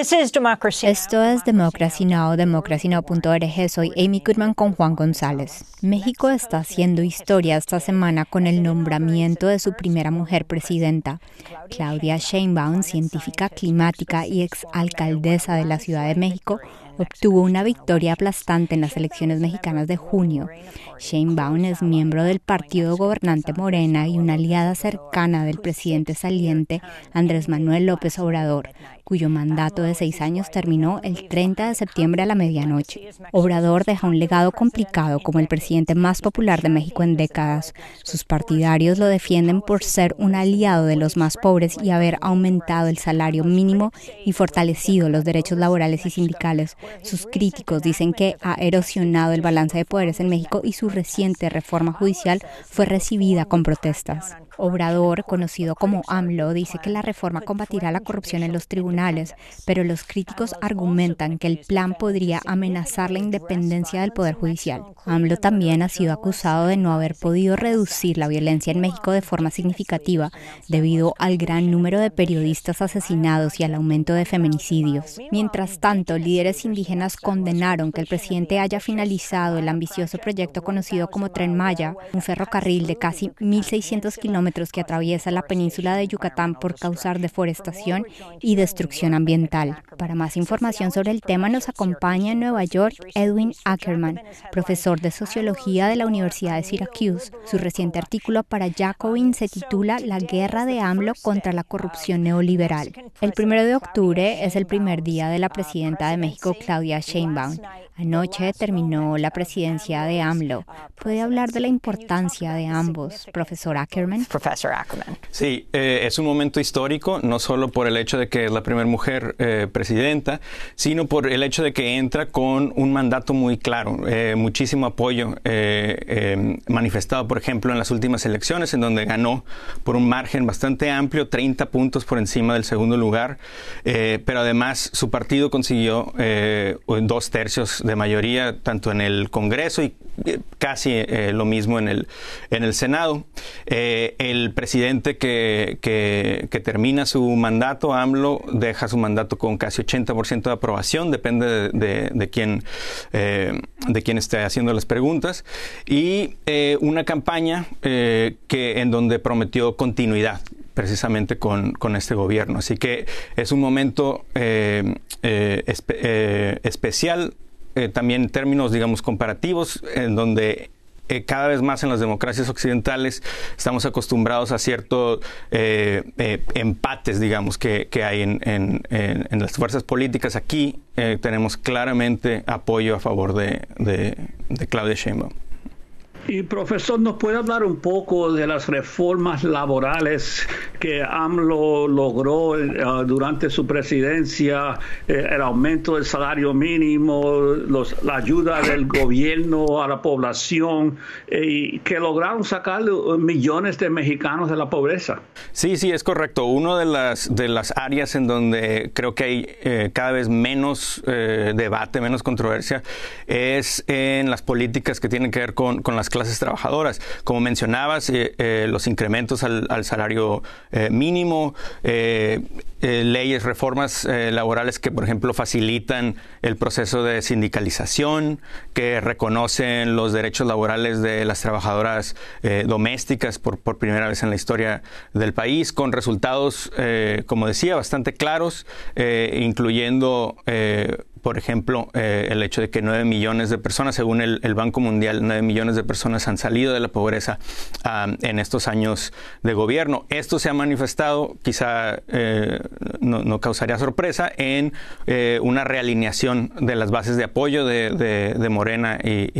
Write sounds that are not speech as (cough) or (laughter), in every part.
Esto es Democracy Now!, democracynow.org. Soy Amy Goodman con Juan González. México está haciendo historia esta semana con el nombramiento de su primera mujer presidenta. Claudia Sheinbaum, científica climática y ex alcaldesa de la Ciudad de México, obtuvo una victoria aplastante en las elecciones mexicanas de junio. Shane Baun es miembro del partido gobernante Morena y una aliada cercana del presidente saliente Andrés Manuel López Obrador, cuyo mandato de seis años terminó el 30 de septiembre a la medianoche. Obrador deja un legado complicado como el presidente más popular de México en décadas. Sus partidarios lo defienden por ser un aliado de los más pobres y haber aumentado el salario mínimo y fortalecido los derechos laborales y sindicales, sus críticos dicen que ha erosionado el balance de poderes en México y su reciente reforma judicial fue recibida con protestas. Obrador, conocido como AMLO, dice que la reforma combatirá la corrupción en los tribunales, pero los críticos argumentan que el plan podría amenazar la independencia del Poder Judicial. AMLO también ha sido acusado de no haber podido reducir la violencia en México de forma significativa debido al gran número de periodistas asesinados y al aumento de feminicidios. Mientras tanto, líderes indígenas condenaron que el presidente haya finalizado el ambicioso proyecto conocido como Tren Maya, un ferrocarril de casi 1.600 kilómetros que atraviesa la península de Yucatán por causar deforestación y destrucción ambiental. Para más información sobre el tema nos acompaña en Nueva York Edwin Ackerman, profesor de sociología de la Universidad de Syracuse. Su reciente artículo para Jacobin se titula La guerra de AMLO contra la corrupción neoliberal. El primero de octubre es el primer día de la presidenta de México, Claudia Sheinbaum. Anoche terminó la presidencia de AMLO. ¿Puede hablar de la importancia de ambos, profesor Ackerman? Sí, eh, es un momento histórico, no solo por el hecho de que es la primera mujer eh, presidenta, sino por el hecho de que entra con un mandato muy claro, eh, muchísimo apoyo em, manifestado, por ejemplo, en las últimas elecciones, en donde ganó por un margen bastante amplio, 30 puntos por encima del segundo lugar, pero además su partido consiguió dos tercios de mayoría tanto en el Congreso y eh, casi eh, lo mismo en el, en el Senado. Eh, el presidente que, termina su mandato, AMLO, deja su mandato con casi 80% de aprobación, depende de, quién, de quién esté haciendo las preguntas, y una campaña que, en donde prometió continuidad precisamente con, este gobierno. Así que es un momento especial eh, también términos, digamos, comparativos, en donde eh, cada vez más en las democracias occidentales estamos acostumbrados a ciertos eh, eh, empates, digamos, que, hay en, las fuerzas políticas. Aquí tenemos claramente apoyo a favor de, de, de Claudia Sheinbaum. Y profesor, ¿nos puede hablar un poco de las reformas laborales que AMLO logró eh, ah, durante su presidencia, eh, el aumento del salario mínimo, la ayuda del gobierno a la población, eh, y que lograron sacar millones de mexicanos de la pobreza? Sí, sí, es correcto. Una de las, de las áreas en donde creo que hay cada vez menos debate, menos controversia, es en las políticas que tienen que ver con, con las clases clases trabajadoras. Como mencionabas, eh, eh, los incrementos al, salario eh, mínimo, leyes, reformas laborales que, por ejemplo, facilitan el proceso de sindicalización, que reconocen los derechos laborales de las trabajadoras domésticas por, primera vez en la historia del país, con resultados, como decía, bastante claros, incluyendo por ejemplo, eh, el hecho de que 9 millones de personas, según el, Banco Mundial, nueve millones de personas han salido de la pobreza en estos años de gobierno. Esto se ha manifestado, quizá eh, no, causaría sorpresa, en eh, una realineación de las bases de apoyo de, Morena y,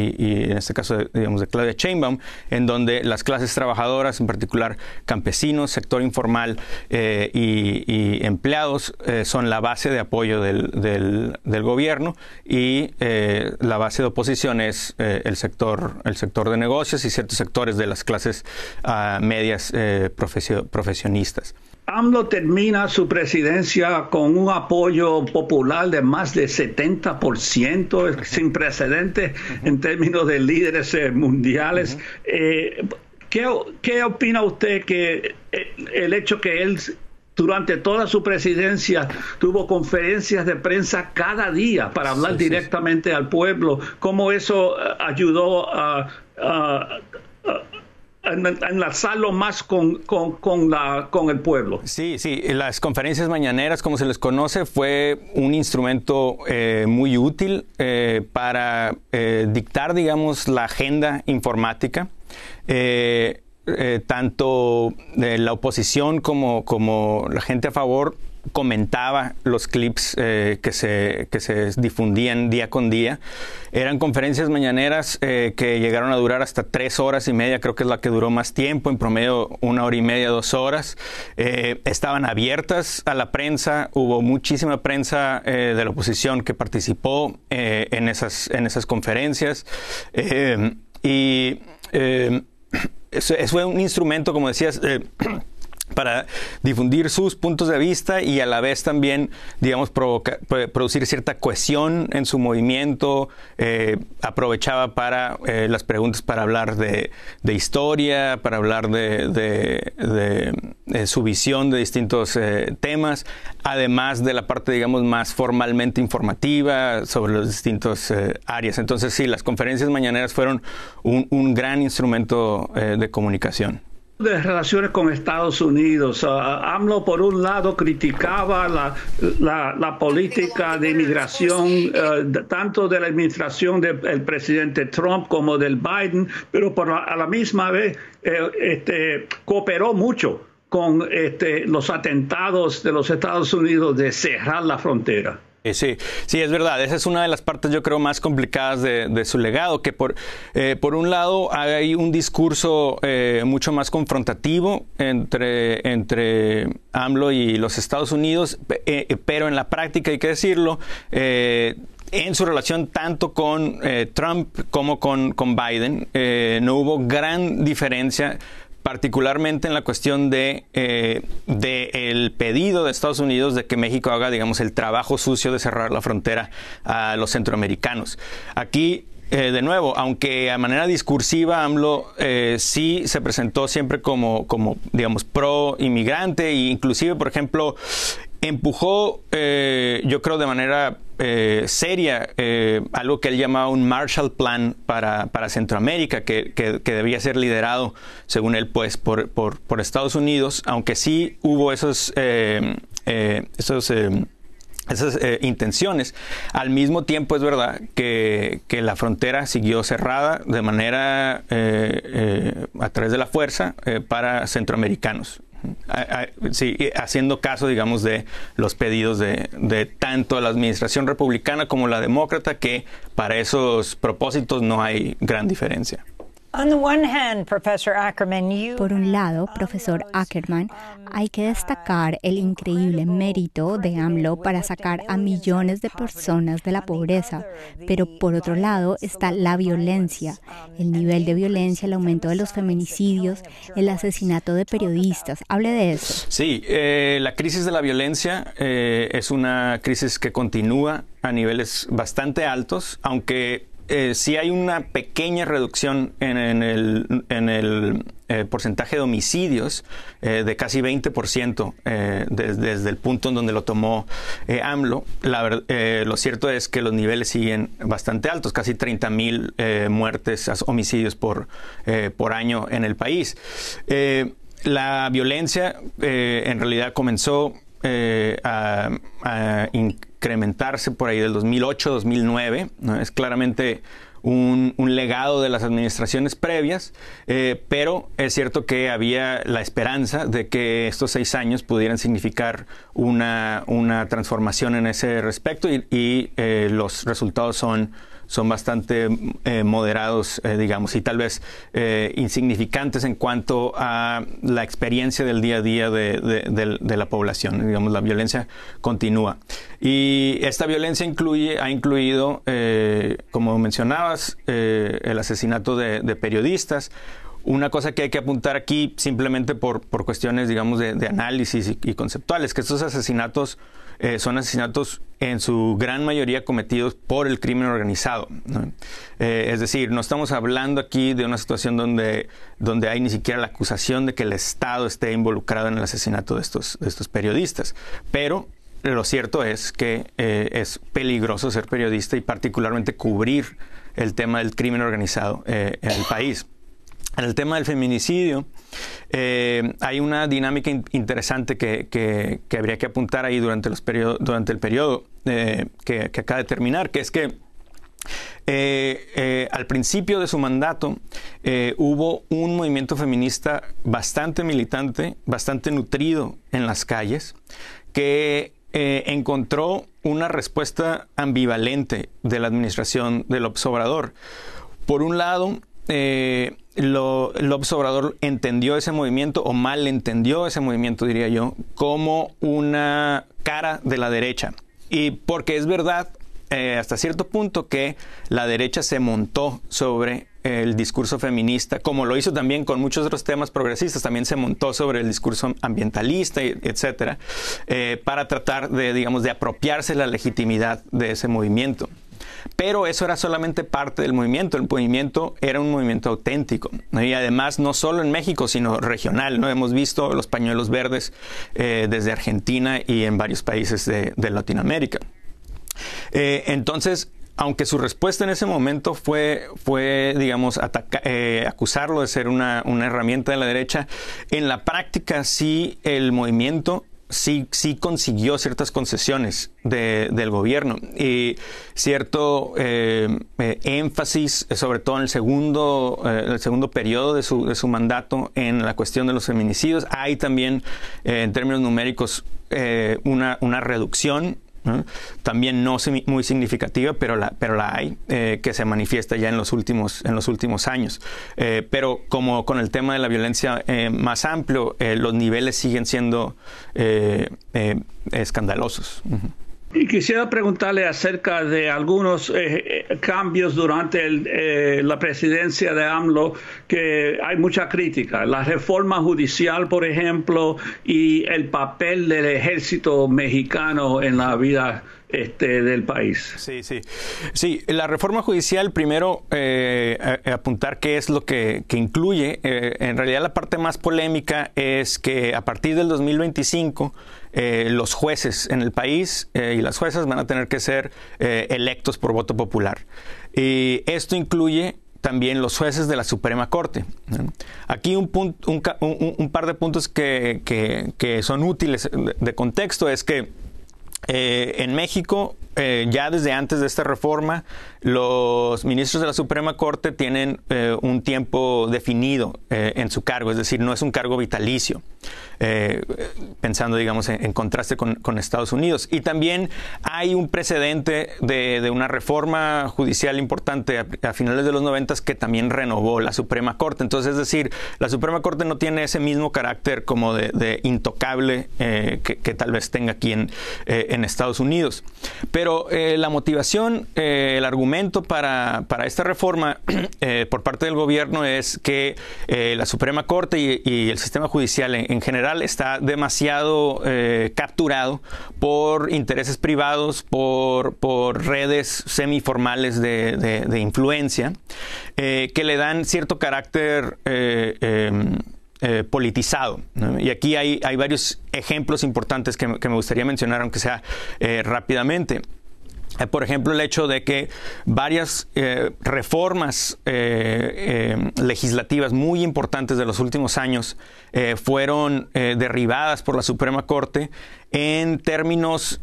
en este caso, digamos, de Claudia Chainbaum, en donde las clases trabajadoras, en particular campesinos, sector informal y, empleados, son la base de apoyo del, del gobierno gobierno y eh, la base de oposición es eh, el, sector, el sector de negocios y ciertos sectores de las clases ah, medias eh, profesionistas. AMLO termina su presidencia con un apoyo popular de más de 70%, sin precedentes en términos de líderes mundiales. ¿qué, ¿Qué opina usted que el hecho que él durante toda su presidencia tuvo conferencias de prensa cada día para hablar directamente al pueblo, cómo eso eh, ayudó a, enlazarlo más con, con, con, la, con el pueblo. Sí, sí, las conferencias mañaneras, como se les conoce, fue un instrumento eh, muy útil eh, para dictar, digamos, la agenda informática. Eh, tanto eh, la oposición como, como la gente a favor comentaba los clips eh, que, se, se difundían día con día. Eran conferencias mañaneras que llegaron a durar hasta tres horas y media, creo que es la que duró más tiempo, en promedio una hora y media, dos horas. estaban abiertas a la prensa, hubo muchísima prensa de la oposición que participó en, esas, en esas conferencias. y fue un instrumento, como decías, eh, (clears throat) para difundir sus puntos de vista y a la vez también, digamos, producir cierta cohesión en su movimiento. Eh, aprovechaba para eh, las preguntas para hablar de, historia, para hablar de, eh, su visión de distintos temas, además de la parte, digamos, más formalmente informativa sobre los distintos áreas. Entonces, sí, las conferencias mañaneras fueron un gran instrumento de comunicación de relaciones con Estados Unidos. Ah, ah, AMLO, por un lado, criticaba la, la, política de inmigración, eh, tanto de la administración del presidente Trump como del Biden, pero por a la misma vez eh, este, cooperó mucho con este, los atentados de los Estados Unidos de cerrar la frontera. Eh, sí, sí, es verdad. Esa es una de las partes, yo creo, más complicadas de, su legado, que por, eh, por un lado hay un discurso eh, mucho más confrontativo entre, entre AMLO y los Estados Unidos, pero en la práctica, hay que decirlo, en su relación tanto con Trump como con, con Biden, no hubo gran diferencia particularmente en la cuestión eh, de, el pedido de Estados Unidos de que México haga, digamos, el trabajo sucio de cerrar la frontera a los centroamericanos. Aquí eh, de nuevo, aunque a manera discursiva AMLO eh, sí se presentó siempre como, como, digamos, pro inmigrante e inclusive, por ejemplo, empujó, yo creo de manera eh, seria eh, algo que él llamaba un Marshall Plan para, Centroamérica, que, debía ser liderado, según él, pues, por, por, Estados Unidos, aunque sí hubo esos, eh, esos esas intenciones. Al mismo tiempo es verdad que, que la frontera siguió cerrada de manera a través de la fuerza para centroamericanos haciendo caso, digamos, de los pedidos de, de, tanto la administración republicana como la demócrata, que para esos propósitos no hay gran diferencia. Por un lado, profesor Ackerman, hay que destacar el increíble mérito de AMLO para sacar a millones de personas de la pobreza, pero por otro lado está la um, violencia, el nivel de violencia, el aumento de los feminicidios, el asesinato de periodistas. Hable de eso. Sí, eh, la crisis de la violencia eh, es una crisis que continúa a niveles bastante altos, aunque eh, si hay una pequeña reducción en, el, eh, porcentaje de homicidios eh, de casi 20% desde el punto en donde lo tomó AMLO. lo cierto es que los niveles siguen bastante altos, casi 30 mil muertes, homicidios por, por año en el país. la violencia en realidad comenzó a, a incrementarse por ahí del 2008-2009. ¿no? Es claramente un, legado de las administraciones previas, eh, pero es cierto que había la esperanza de que estos seis años pudieran significar una, una transformación en ese respecto y, eh, los resultados son son bastante eh, moderados, eh, digamos, y tal vez eh, insignificantes en cuanto a la experiencia del día a día de, la población. Digamos, la violencia continúa. Y esta violencia incluye, ha incluido, como mencionabas, el asesinato de periodistas, una cosa que hay que apuntar aquí simplemente por, cuestiones, digamos, de, análisis y, conceptuales, que estos asesinatos eh, son asesinatos en su gran mayoría cometidos por el crimen organizado. Eh, es decir, no estamos hablando aquí de una situación donde, hay ni siquiera la acusación de que el Estado esté involucrado en el asesinato de estos, periodistas. Pero lo cierto es que eh, es peligroso ser periodista y particularmente cubrir el tema del crimen organizado en el país. En el tema del feminicidio, eh, hay una dinámica interesante que, habría que apuntar ahí durante, el periodo eh, que, acaba de terminar, que es que eh, al principio de su mandato hubo un movimiento feminista bastante militante, bastante nutrido en las calles, que encontró una respuesta ambivalente de la administración del observador. Por un lado, eh, lo, López Obrador entendió ese movimiento o mal entendió ese movimiento, diría yo, como una cara de la derecha. Y porque es verdad, eh, hasta cierto punto, que la derecha se montó sobre el discurso feminista, como lo hizo también con muchos otros temas progresistas, también se montó sobre el discurso ambientalista, etcétera, eh, para tratar de, digamos, de apropiarse la legitimidad de ese movimiento. Pero eso era solamente parte del movimiento. El movimiento era un movimiento auténtico. Y además, no solo en México, sino regional. ¿no? Hemos visto los pañuelos verdes eh, desde Argentina y en varios países de, Latinoamérica. Eh, entonces, aunque su respuesta en ese momento fue, fue digamos, eh, acusarlo de ser una, una, herramienta de la derecha, en la práctica sí el movimiento sí, sí consiguió ciertas concesiones del gobierno y cierto eh, eh, énfasis, eh, sobre todo en el segundo, el segundo periodo de su, de su, mandato, en la cuestión de los feminicidios. Hay también, en términos numéricos, una, una reducción también no muy significativa, pero la, pero la hay, eh, que se manifiesta ya en los últimos, en los últimos años. Eh, pero como con el tema de la violencia eh, más amplio, los niveles siguen siendo escandalosos. Y quisiera preguntarle acerca de algunos eh, eh, cambios durante eh, la presidencia de AMLO, que hay mucha crítica. La reforma judicial, por ejemplo, y el papel del ejército mexicano en la vida este, del país. Sí, sí. Sí, la reforma judicial, primero apuntar qué es lo que, que incluye. en realidad la parte más polémica es que a partir del 2025 eh, los jueces en el país eh, y las juezas van a tener que ser eh, electos por voto popular. Y esto incluye también los jueces de la Suprema Corte. Aquí un, un, par de puntos que, que, son útiles de contexto es que en México eh, ya desde antes de esta reforma, los ministros de la Suprema Corte tienen eh, un tiempo definido eh, en su cargo, es decir, no es un cargo vitalicio, pensando, digamos, en, contraste con, Estados Unidos. Y también hay un precedente de, una reforma judicial importante a, finales de los noventas que también renovó la Suprema Corte. Entonces, es decir, la Suprema Corte no tiene ese mismo carácter como de, intocable que, tal vez tenga aquí en, en Estados Unidos. Pero pero eh, la motivación, eh, el argumento para, esta reforma (clears throat) eh, por parte del gobierno es que la Suprema Corte y, el sistema judicial en, general está demasiado capturado por intereses privados, por, redes semiformales de, influencia, que le dan cierto carácter... Em, politizado. Y aquí hay, varios ejemplos importantes que, me gustaría mencionar, aunque sea rápidamente. Eh, por ejemplo, el hecho de que varias eh, reformas eh, legislativas muy importantes de los últimos años fueron derribadas por la Suprema Corte en términos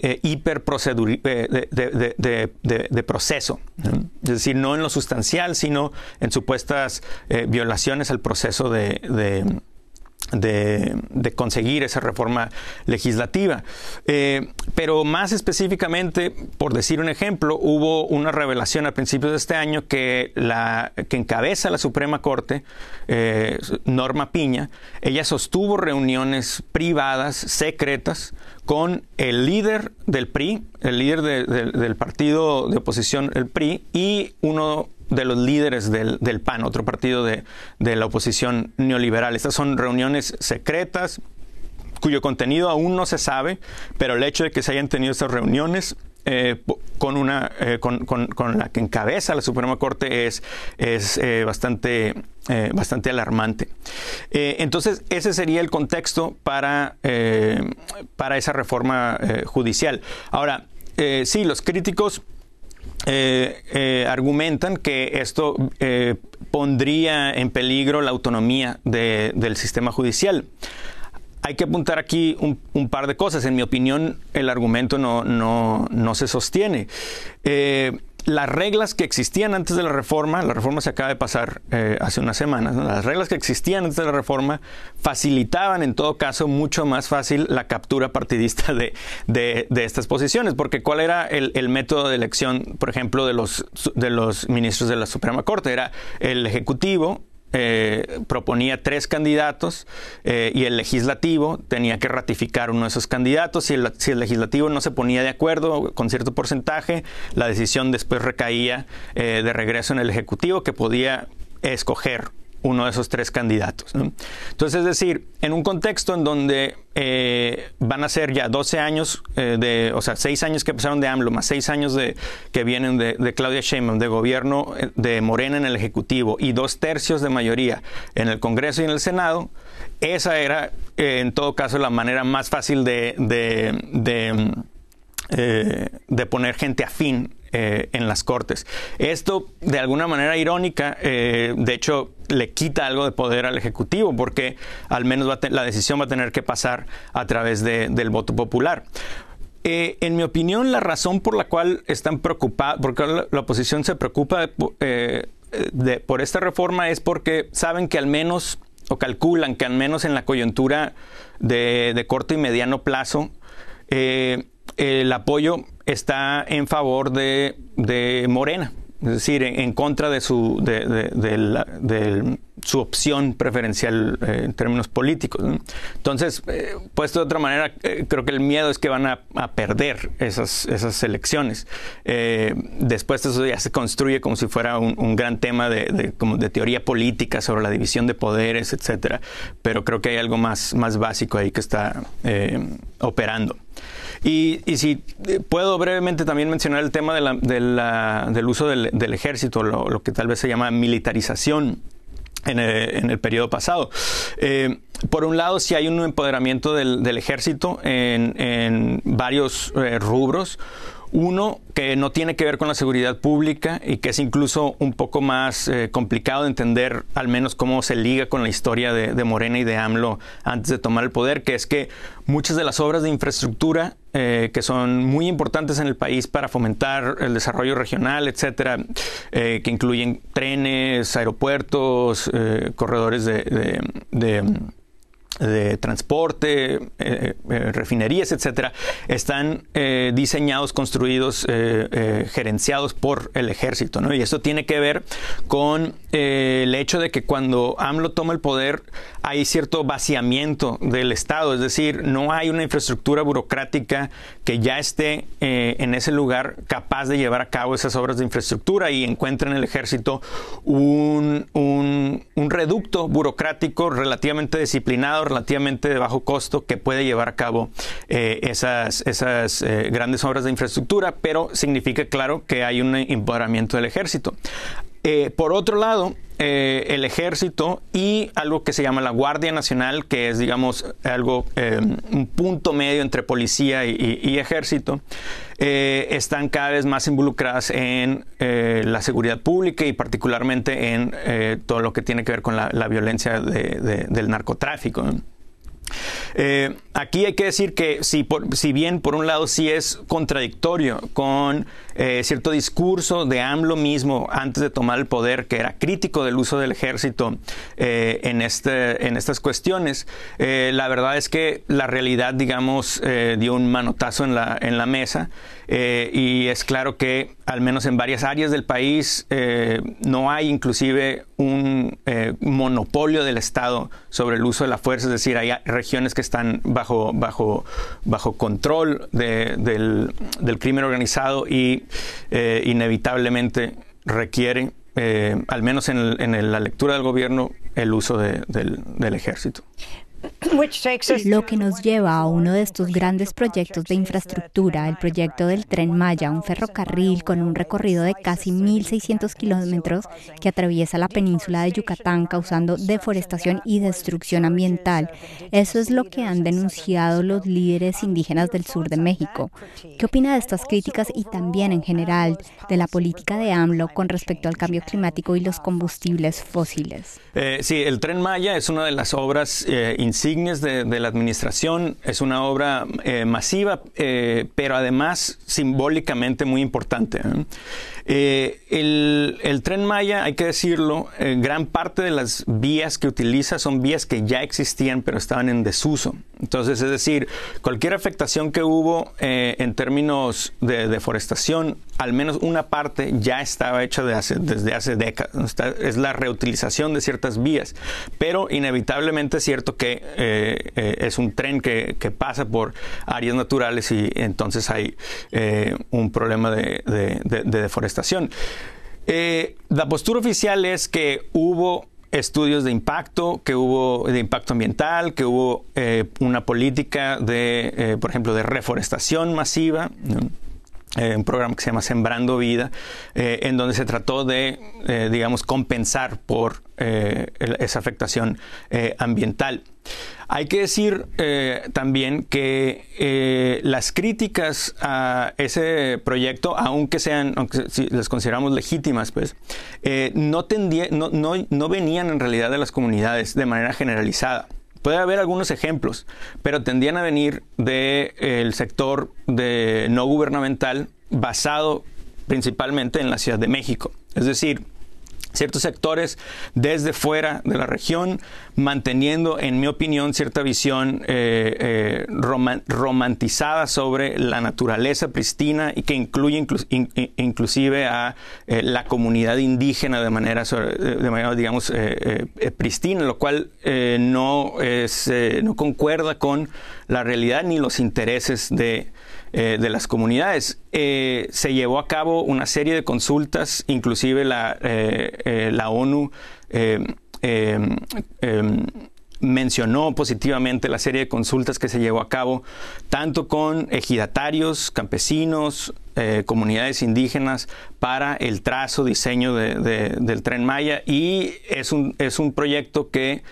hiperprocedur de, proceso. Es decir, no en lo sustancial, sino en supuestas violaciones al proceso de de, conseguir esa reforma legislativa. Eh, pero más específicamente, por decir un ejemplo, hubo una revelación a principios de este año que, la, que encabeza la Suprema Corte, eh, Norma Piña, ella sostuvo reuniones privadas, secretas, con el líder del PRI, el líder del partido de oposición, el PRI, y uno de los líderes del, PAN, otro partido de, la oposición neoliberal. Estas son reuniones secretas cuyo contenido aún no se sabe, pero el hecho de que se hayan tenido estas reuniones eh, con una eh, con, la que encabeza la Suprema Corte es, es eh, bastante, bastante alarmante. entonces, ese sería el contexto para, para esa reforma judicial. Ahora, sí, los críticos eh, eh, argumentan que esto eh, pondría en peligro la autonomía del sistema judicial. Hay que apuntar aquí un, par de cosas. En mi opinión, el argumento no, no, no se sostiene las reglas que existían antes de la reforma, la reforma se acaba de pasar eh, hace unas semanas, las reglas que existían antes de la reforma facilitaban en todo caso mucho más fácil la captura partidista de, estas posiciones, porque cuál era el, el, método de elección, por ejemplo, de los, de los ministros de la Suprema Corte, era el Ejecutivo eh, proponía tres candidatos eh, y el legislativo tenía que ratificar uno de esos candidatos. Si el, si el, legislativo no se ponía de acuerdo con cierto porcentaje, la decisión después recaía eh, de regreso en el ejecutivo que podía escoger uno de esos tres candidatos. Entonces, es decir, en un contexto en donde eh, van a ser ya 12 años eh, de, o sea, 6 años que pasaron de AMLO, más 6 años de, que vienen de, Claudia Sheinbaum, de gobierno eh, de Morena en el Ejecutivo y dos tercios de mayoría en el Congreso y en el Senado, esa era, en todo caso, la manera más fácil de, de de mm, poner gente afín eh, en las Cortes. Esto, de alguna manera irónica, eh, de hecho, le quita algo de poder al Ejecutivo, porque al menos la decisión va a tener que pasar a través del voto popular. Eh, en mi opinión, la razón por la cual están preocupados, porque la, oposición se preocupa por esta reforma es porque saben que al menos, o calculan que al menos en la coyuntura de, corto y mediano plazo, el apoyo está en favor de, de Morena, es decir, en, contra de su, de, su opción preferencial eh, en términos políticos. Entonces, eh, puesto de otra manera, eh, creo que el miedo es que van a, perder esas, esas elecciones. después eso ya se construye como si fuera un, gran tema de, como de teoría política sobre la división de poderes, etcétera. Pero creo que hay algo más, más básico ahí que está operando. Y, y, si eh, puedo brevemente también mencionar el tema del uso del, ejército, lo, lo, que tal vez se llama militarización en el, periodo pasado. Eh, por un lado, sí hay un empoderamiento del, ejército en, varios eh, rubros. Uno que no tiene que ver con la seguridad pública y que es incluso un poco más eh, complicado de entender, al menos cómo se liga con la historia de, Morena y de AMLO antes de tomar el poder, que es que muchas de las obras de infraestructura eh, que son muy importantes en el país para fomentar el desarrollo regional, etcétera, eh, que incluyen trenes, aeropuertos, eh, corredores de de transporte, eh, eh, refinerías, etcétera, están eh, diseñados, construidos, gerenciados por el ejército, Y esto tiene que ver con el hecho de que cuando AMLO toma el poder hay cierto vaciamiento del Estado, es decir, no hay una infraestructura burocrática que ya esté en ese lugar capaz de llevar a cabo esas obras de infraestructura y encuentra en el ejército un reducto burocrático relativamente disciplinado relativamente de bajo costo que puede llevar a cabo eh, esas, esas eh, grandes obras de infraestructura, pero significa, claro, que hay un empoderamiento del ejército. Eh, por otro lado, eh, el ejército y algo que se llama la Guardia Nacional, que es, digamos, algo, eh, un punto medio entre policía y, ejército, están cada vez más involucradas en la seguridad pública y particularmente en todo lo que tiene que ver con la, violencia del narcotráfico. Eh, aquí hay que decir que si, si, bien por un lado sí es contradictorio con eh, cierto discurso de AMLO mismo antes de tomar el poder, que era crítico del uso del ejército eh, en, este, en estas cuestiones, la verdad es que la realidad, digamos, dio un manotazo en la, en la mesa. Eh, y es claro que al menos en varias áreas del país eh, no hay inclusive un eh, monopolio del Estado sobre el uso de la fuerza, es decir, hay regiones que están bajo, bajo, bajo control del, del, crimen organizado y inevitablemente requiere, al menos en, en, la lectura del gobierno, el uso del ejército. Lo que nos lleva a uno de estos grandes proyectos de infraestructura, el proyecto del tren Maya, un ferrocarril con un recorrido de casi 1.600 kilómetros que atraviesa la península de Yucatán causando deforestación y destrucción ambiental. Eso es lo que han denunciado los líderes indígenas del sur de México. ¿Qué opina de estas críticas y también en general de la política de AMLO con respecto al cambio climático y los combustibles fósiles? Eh, sí, el tren Maya es una de las obras eh, insignias de, la administración. Es una obra eh, masiva, eh, pero además simbólicamente muy importante. ¿eh? Eh, el, tren Maya, hay que decirlo, eh, gran parte de las vías que utiliza son vías que ya existían pero estaban en desuso. Entonces, es decir, cualquier afectación que hubo eh, en términos de deforestación, al menos una parte ya estaba hecha desde hace décadas. es la reutilización de ciertas vías, pero inevitablemente es cierto que es un tren que, pasa por áreas naturales y entonces hay un problema de deforestación eh, la postura oficial es que hubo estudios de impacto, que hubo de impacto ambiental, que hubo eh, una política de, eh, por ejemplo, de reforestación masiva. Eh, un programa que se llama Sembrando Vida, eh, en donde se trató de, eh, digamos, compensar por esa afectación ambiental. Hay que decir también que las críticas a ese proyecto, aunque sean, aunque si las consideramos legítimas, pues, no, tendía, no, no venían en realidad de las comunidades de manera generalizada. Puede haber algunos ejemplos, pero tendían a venir del el sector de no gubernamental basado principalmente en la Ciudad de México. Es decir, ciertos sectores desde fuera de la región, manteniendo, en mi opinión, cierta visión eh, eh romantizada sobre la naturaleza pristina y que incluye inclusive a eh, la comunidad indígena de manera, eh, de manera digamos, pristina, lo cual no, es, no concuerda con la realidad ni los intereses de eh, de las comunidades. Eh, se llevó a cabo una serie de consultas, inclusive la, eh, la ONU mencionó positivamente la serie de consultas que se llevó a cabo, tanto con ejidatarios, campesinos, eh, comunidades indígenas para el trazo, diseño del tren Maya y es un, es un proyecto que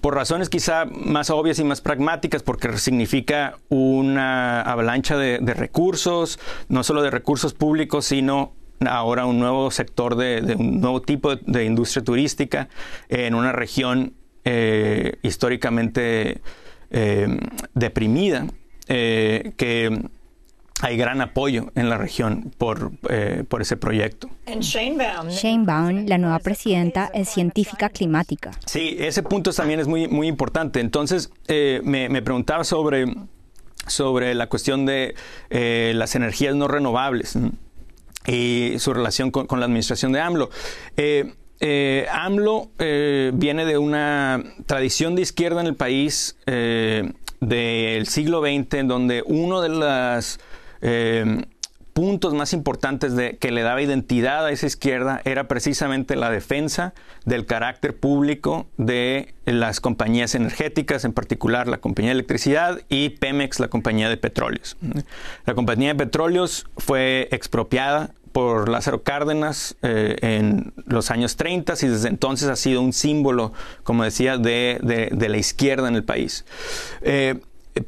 por razones quizá más obvias y más pragmáticas porque significa una avalancha de, de recursos, no solo de recursos públicos, sino ahora un nuevo sector de, un nuevo tipo de, industria turística en una región eh, históricamente eh, deprimida, eh, que hay gran apoyo en la región por, ese proyecto. Shane Baum, la nueva presidenta, es científica climática. Sí, ese punto también es muy, muy importante. Entonces, me, preguntaba sobre, sobre la cuestión de las energías no renovables y su relación con, la administración de AMLO. Eh, AMLO eh, viene de una tradición de izquierda en el país eh, del siglo XX, en donde uno de los puntos más importantes que le daba identidad a esa izquierda era precisamente la defensa del carácter público de las compañías energéticas, en particular la compañía de electricidad y Pemex, la compañía de petróleos. La compañía de petróleos fue expropiada por Lázaro Cárdenas eh, en los años 30 y desde entonces ha sido un símbolo, como decía, de, la izquierda en el país. Eh,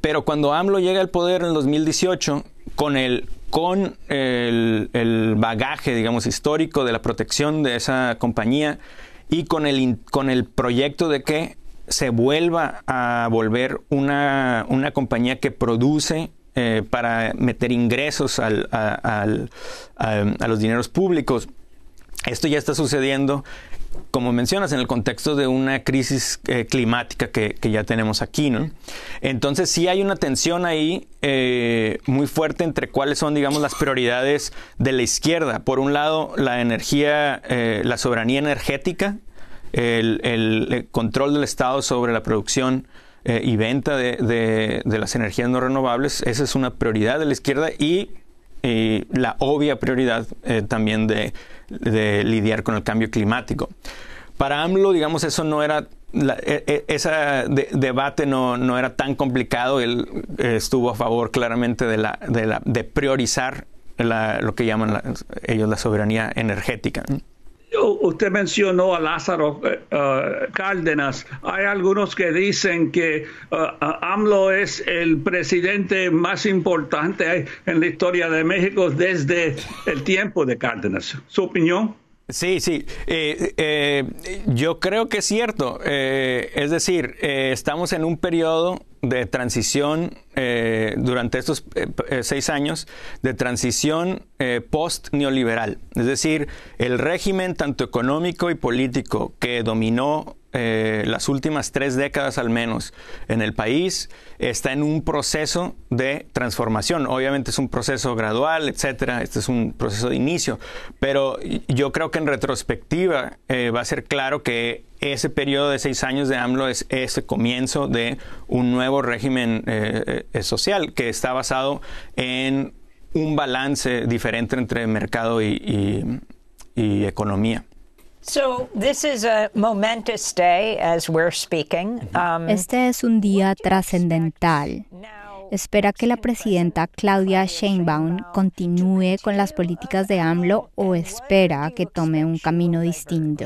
pero cuando AMLO llega al poder en 2018, con el con el, bagaje, digamos, histórico de la protección de esa compañía y con el, con el proyecto de que se vuelva a volver una, una compañía que produce eh, para meter ingresos a, los dineros públicos. Esto ya está sucediendo como mencionas, en el contexto de una crisis eh, climática que, ya tenemos aquí, Entonces sí hay una tensión ahí eh, muy fuerte entre cuáles son, digamos, las prioridades de la izquierda. Por un lado, la energía, la soberanía energética, el, control del Estado sobre la producción eh, y venta de, las energías no renovables, esa es una prioridad de la izquierda y, la obvia prioridad eh, también de, lidiar con el cambio climático. Para AMLO, digamos, eso no era, e, e, ese debate no, era tan complicado, él eh, estuvo a favor claramente de, la, de, priorizar lo que llaman ellos la soberanía energética usted mencionó a Lázaro eh, eh, Cárdenas. Hay algunos que dicen que eh, AMLO es el presidente más importante en la historia de México desde el tiempo de Cárdenas. ¿Su opinión? Sí, sí. Eh, eh, yo creo que es cierto. Eh, es decir, estamos en un periodo de transición durante estos seis años, de transición post-neoliberal. Es decir, el régimen tanto económico y político que dominó eh, las últimas tres décadas al menos en el país está en un proceso de transformación. Obviamente es un proceso gradual, etcétera. Este es un proceso de inicio, pero yo creo que en retrospectiva eh, va a ser claro que ese periodo de seis años de AMLO es ese comienzo de un nuevo régimen eh, social que está basado en un balance diferente entre mercado y economía. Este es un día trascendental. Espera que la presidenta Claudia Sheinbaum continúe con las políticas de AMLO o espera que tome un camino distinto.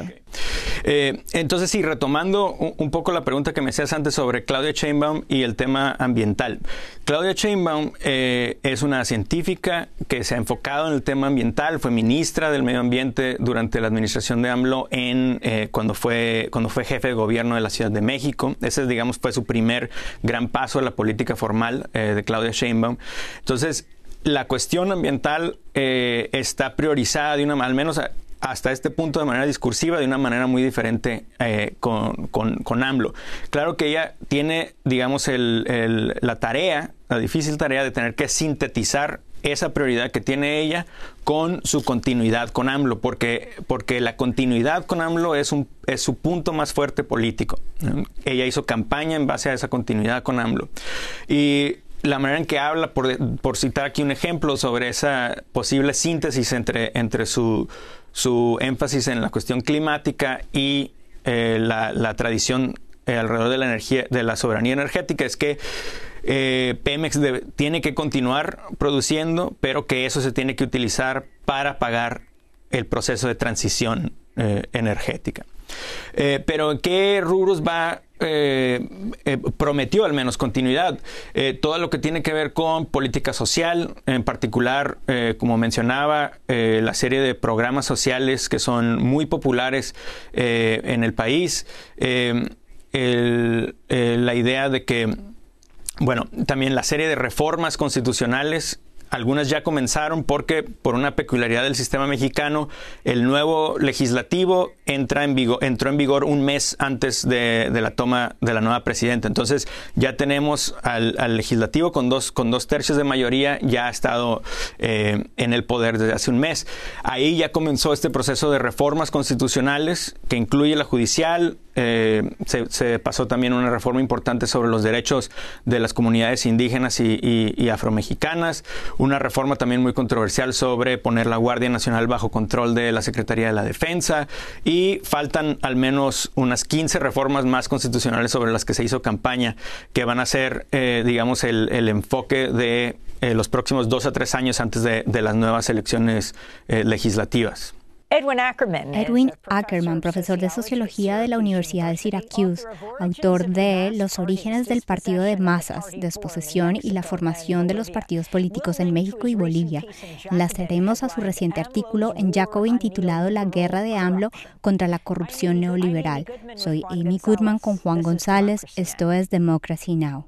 Eh, entonces, sí, retomando un poco la pregunta que me hacías antes sobre Claudia Chainbaum y el tema ambiental. Claudia Chainbaum eh, es una científica que se ha enfocado en el tema ambiental, fue ministra del medio ambiente durante la administración de AMLO en, eh, cuando, fue, cuando fue jefe de gobierno de la Ciudad de México. Ese, digamos, fue su primer gran paso a la política formal de Claudia Sheinbaum. Entonces, la cuestión ambiental está priorizada de una al menos hasta este punto de manera discursiva, de una manera muy diferente eh, con, AMLO. Claro que ella tiene, digamos, la tarea, la difícil tarea de tener que sintetizar esa prioridad que tiene ella con su continuidad con AMLO, porque, porque la continuidad con AMLO es, su punto más fuerte político. Ella hizo campaña en base a esa continuidad con AMLO. Y la manera en que habla, por, por citar aquí un ejemplo sobre esa posible síntesis entre, entre su, su énfasis en la cuestión climática y eh, la, tradición eh, alrededor de la energía, de la soberanía energética, es que eh, Pemex tiene que continuar produciendo, pero que eso se tiene que utilizar para pagar el proceso de transición energética. pero ¿en qué rubros va eh, eh, prometió al menos continuidad. Eh, todo lo que tiene que ver con política social, en particular, como mencionaba, la serie de programas sociales que son muy populares en el país, la idea de que, bueno, también la serie de reformas constitucionales algunas ya comenzaron porque, por una peculiaridad del sistema mexicano, el nuevo legislativo entra en vigor, entró en vigor un mes antes de, la toma de la nueva presidenta. Entonces, ya tenemos al, legislativo con dos, con dos tercios de mayoría, ya ha estado eh, en el poder desde hace un mes. Ahí ya comenzó este proceso de reformas constitucionales que incluye la judicial, eh, se, pasó también una reforma importante sobre los derechos de las comunidades indígenas y, afromexicanas, una reforma también muy controversial sobre poner la Guardia Nacional bajo control de la Secretaría de la Defensa y faltan al menos unas 15 reformas más constitucionales sobre las que se hizo campaña que van a ser, eh, digamos, el, enfoque de eh, los próximos dos a tres años antes de las nuevas elecciones legislativas. Edwin Ackerman, profesor de sociología de la Universidad de Syracuse, autor de Los orígenes del partido de masas, desposesión y la formación de los partidos políticos en México y Bolivia. Laceremos a su reciente artículo en Jacobin titulado La guerra de AMLO contra la corrupción neoliberal. Soy Amy Goodman con Juan González. Esto es Democracy Now!